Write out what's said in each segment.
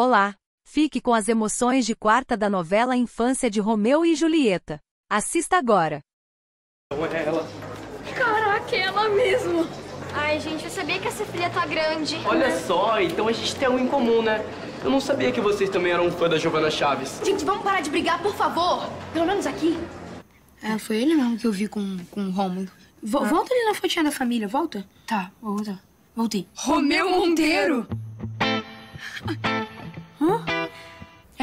Olá! Fique com as emoções de quarta da novela Infância de Romeu e Julieta. Assista agora. É ela. Caraca, é ela mesmo. Ai, gente, eu sabia que essa filha tá grande. Olha né? só, então a gente tem algo um em comum, né? Eu não sabia que vocês também eram fã da Giovana Chaves. Gente, vamos parar de brigar, por favor. Pelo menos aqui. É, foi ele mesmo que eu vi com, com o Rômulo. ah. Volta ali na fotinha da família, volta. Tá, vou voltar. Voltei. Romeu Monteiro!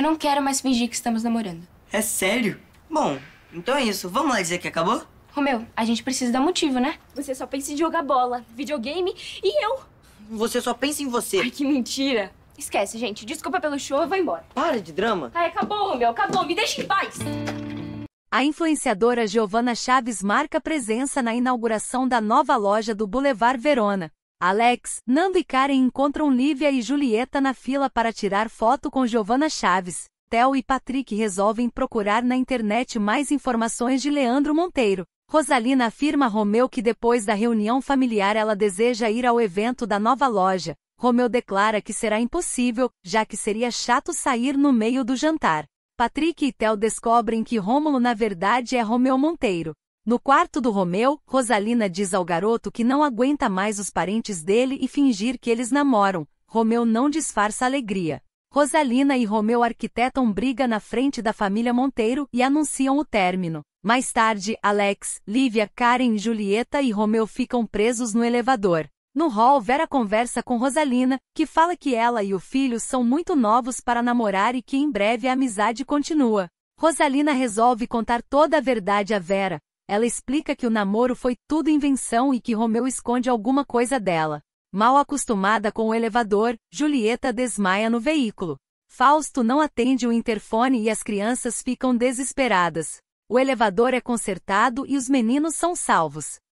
não quero mais fingir que estamos namorando. É sério? Bom, então é isso. Vamos lá dizer que acabou? Romeu, a gente precisa dar motivo, né? Você só pensa em jogar bola, videogame e eu. Você só pensa em você. Ai, que mentira. Esquece, gente. Desculpa pelo show, eu vou embora. Para de drama. Ai, acabou, Romeu, acabou. Me deixa em paz. A influenciadora Giovanna Chaves marca presença na inauguração da nova loja do Boulevard Verona. Alex, Nando e Karen encontram Lívia e Julieta na fila para tirar foto com Giovanna Chaves. Theo e Patrick resolvem procurar na internet mais informações de Leandro Monteiro. Rosalina afirma a Romeu que depois da reunião familiar ela deseja ir ao evento da nova loja. Romeu declara que será impossível, já que seria chato sair no meio do jantar. Patrick e Theo descobrem que Rômulo na verdade é Romeu Monteiro. No quarto do Romeu, Rosalina diz ao garoto que não aguenta mais os parentes dele e fingir que eles namoram. Romeu não disfarça alegria. Rosalina e Romeu arquitetam briga na frente da família Monteiro e anunciam o término. Mais tarde, Alex, Lívia, Karen, Julieta e Romeu ficam presos no elevador. No hall, Vera conversa com Rosalina, que fala que ela e o filho são muito novos para namorar e que em breve a amizade continua. Rosalina resolve contar toda a verdade a Vera, ela explica que o namoro foi tudo invenção e que Romeu esconde alguma coisa dela. Mal acostumada com o elevador, Julieta desmaia no veículo. Fausto não atende o interfone e as crianças ficam desesperadas. O elevador é consertado e os meninos são salvos.